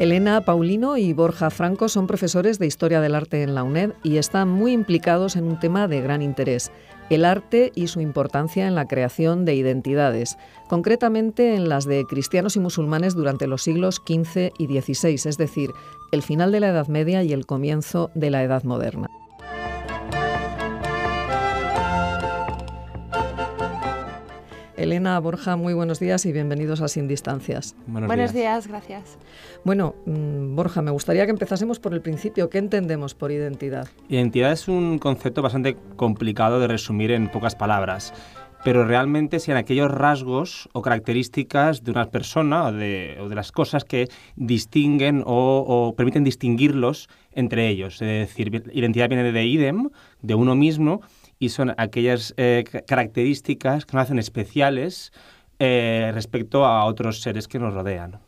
Elena Paulino y Borja Franco son profesores de Historia del Arte en la UNED y están muy implicados en un tema de gran interés, el arte y su importancia en la creación de identidades, concretamente en las de cristianos y musulmanes durante los siglos XV y XVI, es decir, el final de la Edad Media y el comienzo de la Edad Moderna. Elena Borja, muy buenos días y bienvenidos a Sin Distancias. Buenos, días. gracias. Bueno, mm, Borja, me gustaría que empezásemos por el principio. ¿Qué entendemos por identidad? Identidad es un concepto bastante complicado de resumir en pocas palabras pero realmente sean aquellos rasgos o características de una persona o de, las cosas que distinguen o, o, permiten distinguirlos entre ellos. Es decir, identidad viene de idem, de uno mismo, y son aquellas eh, características que nos hacen especiales eh, respecto a otros seres que nos rodean.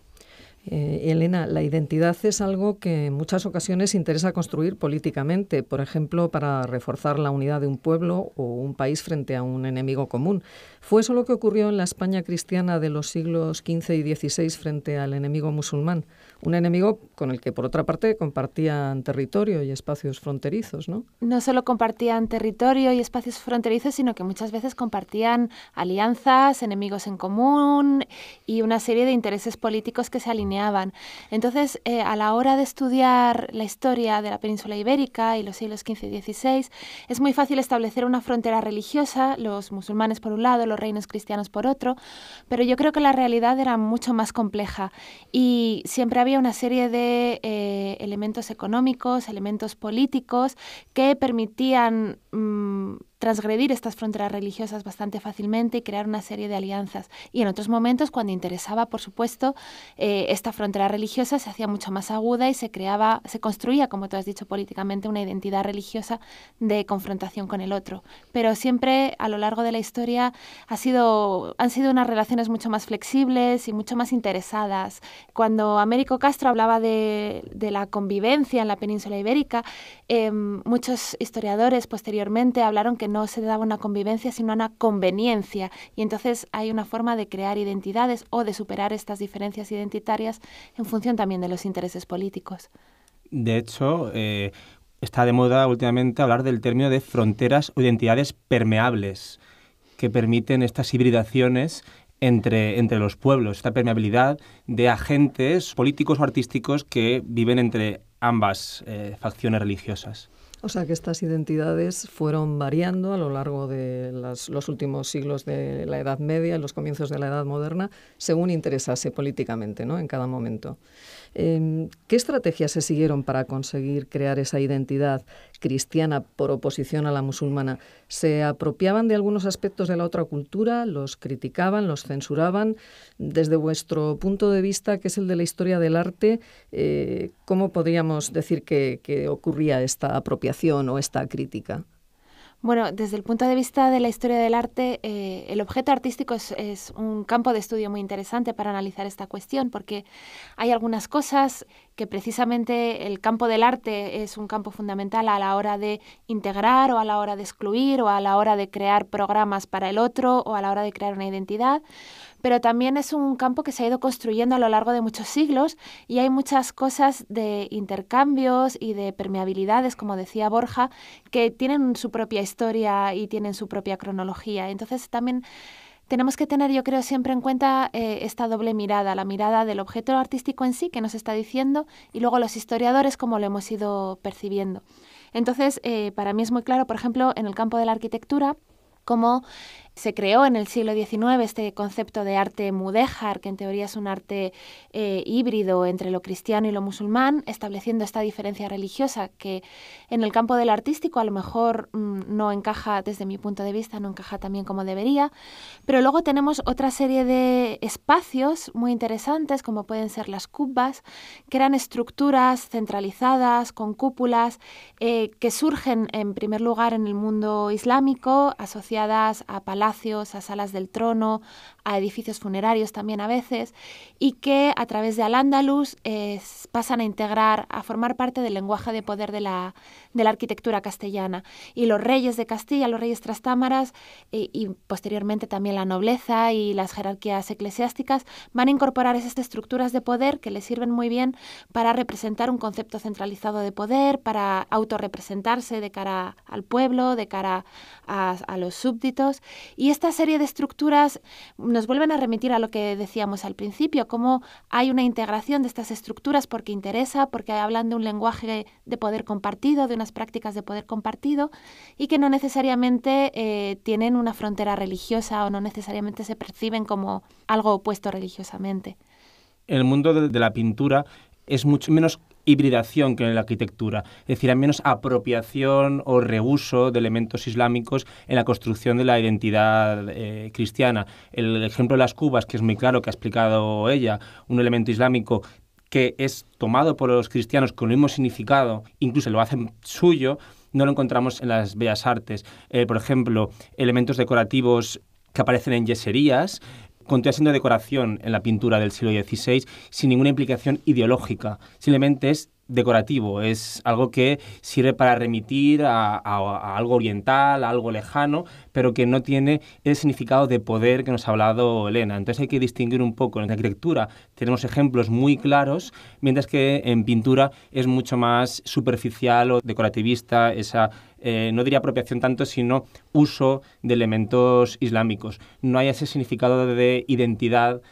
Eh, Elena, la identidad es algo que en muchas ocasiones interesa construir políticamente, por ejemplo, para reforzar la unidad de un pueblo o un país frente a un enemigo común. ¿Fue eso lo que ocurrió en la España cristiana de los siglos XV y XVI frente al enemigo musulmán? Un enemigo con el que, por otra parte, compartían territorio y espacios fronterizos, ¿no? No solo compartían territorio y espacios fronterizos, sino que muchas veces compartían alianzas, enemigos en común y una serie de intereses políticos que se alineaban entonces, eh, a la hora de estudiar la historia de la península ibérica y los siglos XV y XVI, es muy fácil establecer una frontera religiosa, los musulmanes por un lado, los reinos cristianos por otro, pero yo creo que la realidad era mucho más compleja y siempre había una serie de eh, elementos económicos, elementos políticos que permitían... Mm, transgredir estas fronteras religiosas bastante fácilmente y crear una serie de alianzas. Y en otros momentos, cuando interesaba, por supuesto, eh, esta frontera religiosa se hacía mucho más aguda y se creaba, se construía, como tú has dicho políticamente, una identidad religiosa de confrontación con el otro. Pero siempre a lo largo de la historia ha sido, han sido unas relaciones mucho más flexibles y mucho más interesadas. Cuando Américo Castro hablaba de, la convivencia en la península ibérica, em, muchos historiadores posteriormente hablaron que no se daba una convivencia, sino una conveniencia. Y entonces hay una forma de crear identidades o de superar estas diferencias identitarias en función también de los intereses políticos. De hecho, eh, está de moda últimamente hablar del término de fronteras o identidades permeables, que permiten estas hibridaciones entre, los pueblos, esta permeabilidad de agentes políticos o artísticos que viven entre ambas eh, facciones religiosas. O sea que estas identidades fueron variando a lo largo de los últimos siglos de la Edad Media, en los comienzos de la Edad Moderna, según interesase políticamente, ¿no? En cada momento. Em, ¿Qué estrategias se siguieron para conseguir crear esa identidad cristiana por oposición a la musulmana? ¿Se apropiaban de algunos aspectos de la otra cultura? ¿Los criticaban? ¿Los censuraban? Desde vuestro punto de vista, que es el de la historia del arte, eh, ¿cómo podríamos decir que ocurría esta apropiación o esta crítica? Bueno, desde el punto de vista de la historia del arte, eh, el objeto artístico es, es, un campo de estudio muy interesante para analizar esta cuestión, porque hay algunas cosas que precisamente el campo del arte es un campo fundamental a la hora de integrar o a la hora de excluir o a la hora de crear programas para el otro o a la hora de crear una identidad, pero también es un campo que se ha ido construyendo a lo largo de muchos siglos y hay muchas cosas de intercambios y de permeabilidades, como decía Borja, que tienen su propia historia y tienen su propia cronología. Entonces también tenemos que tener, yo creo, siempre en cuenta eh, esta doble mirada, la mirada del objeto artístico en sí que nos está diciendo y luego los historiadores como lo hemos ido percibiendo. Entonces, eh, para mí es muy claro, por ejemplo, en el campo de la arquitectura, como se creó en el siglo XIX este concepto de arte mudéjar, que en teoría es un arte eh, híbrido entre lo cristiano y lo musulmán, estableciendo esta diferencia religiosa que en el campo del artístico a lo mejor mm, no encaja, desde mi punto de vista, no encaja también como debería. Pero luego tenemos otra serie de espacios muy interesantes, como pueden ser las cubas, que eran estructuras centralizadas, con cúpulas, eh, que surgen en primer lugar en el mundo islámico, asociadas a palabras palacios, a salas del trono, a edificios funerarios también a veces, y que a través de Al-Ándalus eh, pasan a integrar, a formar parte del lenguaje de poder de la, de la arquitectura castellana. Y los reyes de Castilla, los reyes trastámaras y, posteriormente también la nobleza y las jerarquías eclesiásticas van a incorporar esas estructuras de poder que les sirven muy bien para representar un concepto centralizado de poder, para autorrepresentarse de cara al pueblo, de cara a, los súbditos. Y esta serie de estructuras nos vuelven a remitir a lo que decíamos al principio, cómo hay una integración de estas estructuras porque interesa, porque hablan de un lenguaje de poder compartido, de prácticas de poder compartido y que no necesariamente eh, tienen una frontera religiosa o no necesariamente se perciben como algo opuesto religiosamente. el mundo de, la pintura es mucho menos hibridación que en la arquitectura, es decir, hay menos apropiación o reuso de elementos islámicos en la construcción de la identidad eh, cristiana. El ejemplo de las cubas, que es muy claro que ha explicado ella, un elemento islámico que es tomado por los cristianos con el mismo significado, incluso lo hacen suyo, no lo encontramos en las bellas artes. Eh, por ejemplo, elementos decorativos que aparecen en yeserías, continúa siendo decoración en la pintura del siglo XVI sin ninguna implicación ideológica. Simplemente es decorativo, es algo que sirve para remitir a, algo oriental, a algo lejano, pero que no tiene el significado de poder que nos ha hablado Elena. Entonces hay que distinguir un poco. En arquitectura tenemos ejemplos muy claros, mientras que en pintura es mucho más superficial o decorativista esa eh, no diría apropiación tanto, sino uso de elementos islámicos. No hay ese significado de identidad,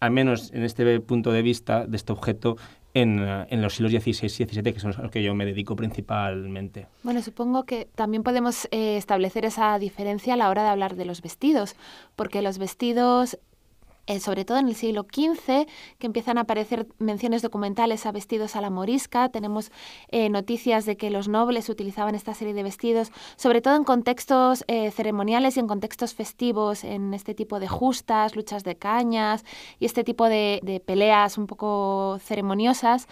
al menos en este punto de vista, de este objeto en, eh, en, los siglos XVI y XVII, que son los que yo me dedico principalmente. Bueno, supongo que también podemos eh, establecer esa diferencia a la hora de hablar de los vestidos, porque los vestidos eh, sobre todo en el siglo XV, que empiezan a aparecer menciones documentales a vestidos a la morisca. Tenemos eh, noticias de que los nobles utilizaban esta serie de vestidos, sobre todo en contextos eh, ceremoniales y en contextos festivos, en este tipo de justas, luchas de cañas y este tipo de, de peleas un poco ceremoniosas.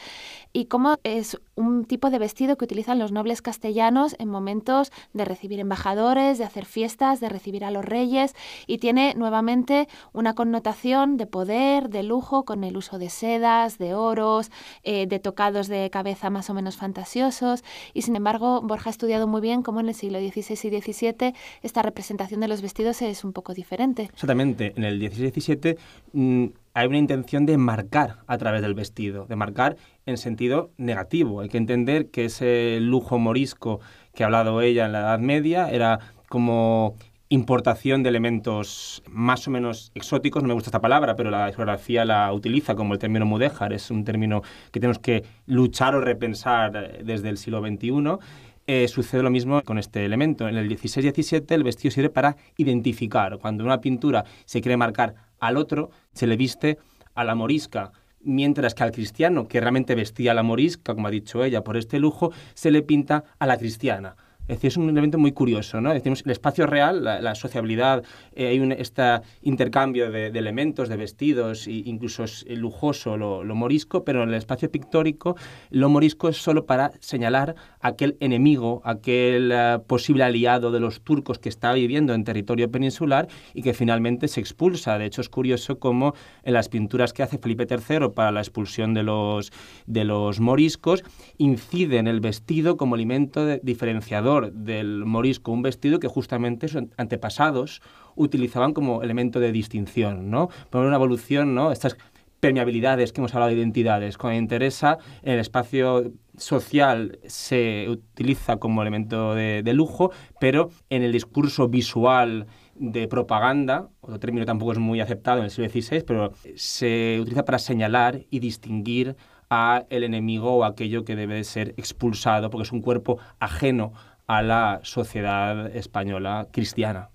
Y cómo es un tipo de vestido que utilizan los nobles castellanos en momentos de recibir embajadores, de hacer fiestas, de recibir a los reyes y tiene nuevamente una connotación de poder, de lujo, con el uso de sedas, de oros, eh, de tocados de cabeza más o menos fantasiosos y sin embargo Borja ha estudiado muy bien cómo en el siglo XVI y XVII esta representación de los vestidos es un poco diferente. Exactamente, en el XVI y XVII hay una intención de marcar a través del vestido, de marcar en sentido negativo. Hay que entender que ese lujo morisco que ha hablado ella en la Edad Media era como importación de elementos más o menos exóticos, no me gusta esta palabra, pero la geografía la utiliza como el término mudéjar, es un término que tenemos que luchar o repensar eh, desde el siglo XXI. Eh, sucede lo mismo con este elemento. En el 16-17 el vestido sirve para identificar. Cuando una pintura se quiere marcar al otro se le viste a la morisca, mientras que al cristiano, que realmente vestía a la morisca, como ha dicho ella, por este lujo, se le pinta a la cristiana. Es decir, es un elemento muy curioso, ¿no? Decimos, el espacio real, la, sociabilidad, eh, hay un este intercambio de, elementos, de vestidos, e incluso es lujoso lo, morisco, pero en el espacio pictórico lo morisco es solo para señalar aquel enemigo, aquel eh, posible aliado de los turcos que está viviendo en territorio peninsular y que finalmente se expulsa. De hecho, es curioso cómo en las pinturas que hace Felipe III para la expulsión de los, de los moriscos incide en el vestido como elemento diferenciador del morisco un vestido que justamente sus antepasados utilizaban como elemento de distinción, ¿no? Por una evolución, ¿no? Estas permeabilidades que hemos hablado de identidades. Cuando interesa, el espacio social se utiliza como elemento de, lujo, pero en el discurso visual de propaganda, otro término tampoco es muy aceptado en el siglo XVI, pero se utiliza para señalar y distinguir a el enemigo o aquello que debe ser expulsado porque es un cuerpo ajeno a la sociedad española cristiana.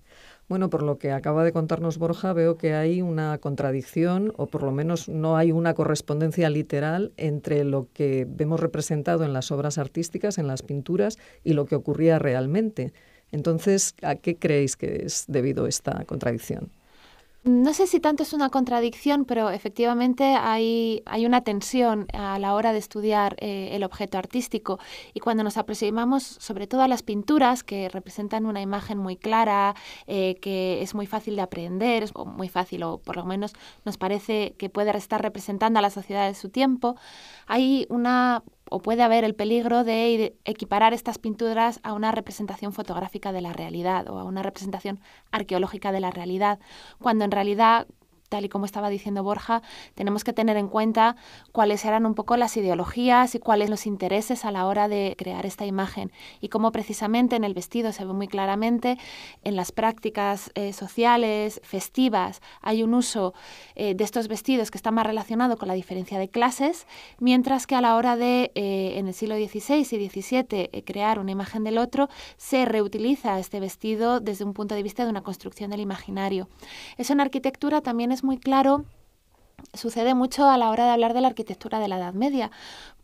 Bueno, por lo que acaba de contarnos Borja, veo que hay una contradicción, o por lo menos no hay una correspondencia literal entre lo que vemos representado en las obras artísticas, en las pinturas, y lo que ocurría realmente. Entonces, ¿a qué creéis que es debido esta contradicción? No sé si tanto es una contradicción, pero efectivamente hay, hay una tensión a la hora de estudiar eh, el objeto artístico. Y cuando nos aproximamos sobre todo a las pinturas, que representan una imagen muy clara, eh, que es muy fácil de aprender, o muy fácil, o por lo menos nos parece que puede estar representando a la sociedad de su tiempo, hay una o puede haber el peligro de equiparar estas pinturas a una representación fotográfica de la realidad o a una representación arqueológica de la realidad, cuando en realidad tal y como estaba diciendo Borja, tenemos que tener en cuenta cuáles eran un poco las ideologías y cuáles los intereses a la hora de crear esta imagen y cómo precisamente en el vestido se ve muy claramente, en las prácticas eh, sociales, festivas, hay un uso eh, de estos vestidos que está más relacionado con la diferencia de clases, mientras que a la hora de, eh, en el siglo XVI y XVII, crear una imagen del otro, se reutiliza este vestido desde un punto de vista de una construcción del imaginario. Eso en arquitectura también es muy claro sucede mucho a la hora de hablar de la arquitectura de la Edad Media,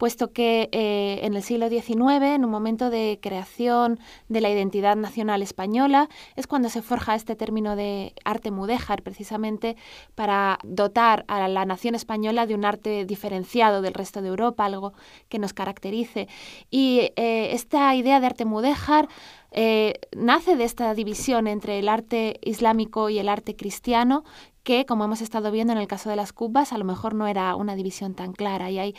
puesto que eh, en el siglo XIX, en un momento de creación de la identidad nacional española, es cuando se forja este término de arte mudéjar, precisamente para dotar a la nación española de un arte diferenciado del resto de Europa, algo que nos caracterice. Y eh, esta idea de arte mudéjar eh, nace de esta división entre el arte islámico y el arte cristiano, que, como hemos estado viendo en el caso de las cubas, a lo mejor no era una división tan clara. Y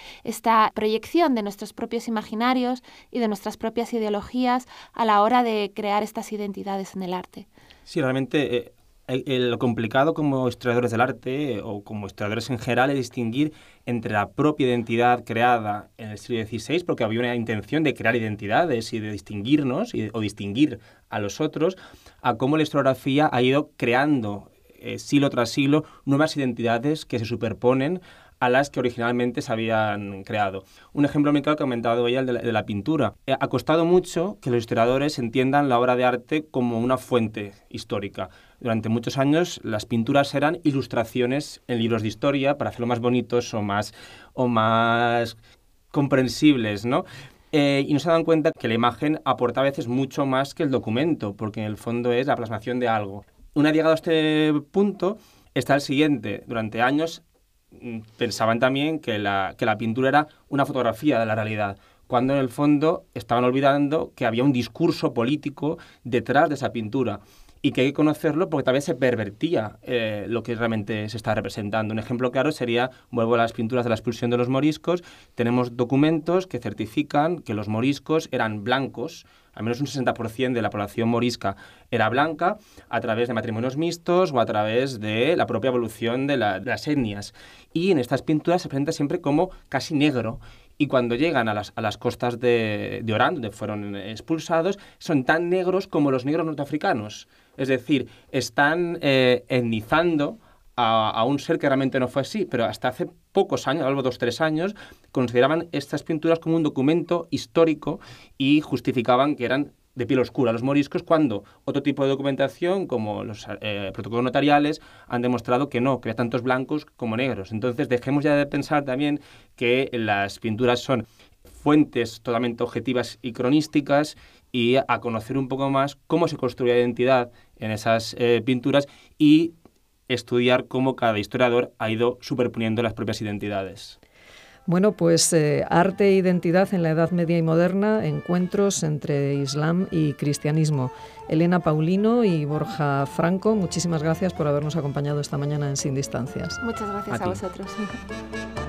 de nuestros propios imaginarios y de nuestras propias ideologías a la hora de crear estas identidades en el arte. Sí, realmente eh, lo complicado como historiadores del arte eh, o como historiadores en general es distinguir entre la propia identidad creada en el siglo XVI, porque había una intención de crear identidades y de distinguirnos o distinguir a los otros, a cómo la historiografía ha ido creando eh, siglo tras siglo nuevas identidades que se superponen a las que originalmente se habían creado. Un ejemplo muy claro que ha comentado ella, el de la, pintura. Eh, ha costado mucho que los historiadores entiendan la obra de arte como una fuente histórica. Durante muchos años las pinturas eran ilustraciones en libros de historia para hacerlo más bonitos o más, o más comprensibles, ¿no? Eh, se y dan cuenta que la imagen aporta a veces mucho más que el documento, porque en el fondo es la plasmación de algo. Una llegada a este punto, está el siguiente. Durante años Mm, pensaban también que la, pintura era una fotografía de la realidad, cuando en el fondo estaban olvidando que había un discurso político detrás de esa pintura y que hay que conocerlo porque tal vez se pervertía eh, lo que realmente se está representando. Un ejemplo claro sería, vuelvo a las pinturas de la expulsión de los moriscos, tenemos documentos que certifican que los moriscos eran blancos, al menos un 60% de la población morisca era blanca a través de matrimonios mixtos o a través de la propia evolución de, las etnias. Y en estas pinturas se presenta siempre como casi negro y cuando llegan a las, costas de, de, Orán, donde fueron expulsados, son tan negros como los negros norteafricanos. Es decir, están eh, etnizando a, un ser que realmente no fue así, pero hasta hace pocos años, algo dos tres años, consideraban estas pinturas como un documento histórico y justificaban que eran de piel oscura los moriscos cuando otro tipo de documentación como los eh, protocolos notariales han demostrado que no, que había tantos blancos como negros. Entonces dejemos ya de pensar también que las pinturas son fuentes totalmente objetivas y cronísticas y a conocer un poco más cómo se construye la identidad en esas eh, pinturas y estudiar cómo cada historiador ha ido superponiendo las propias identidades. Bueno, pues eh, arte e identidad en la Edad Media y Moderna, encuentros entre Islam y cristianismo. Elena Paulino y Borja Franco, muchísimas gracias por habernos acompañado esta mañana en Sin Distancias. Muchas gracias a vosotros.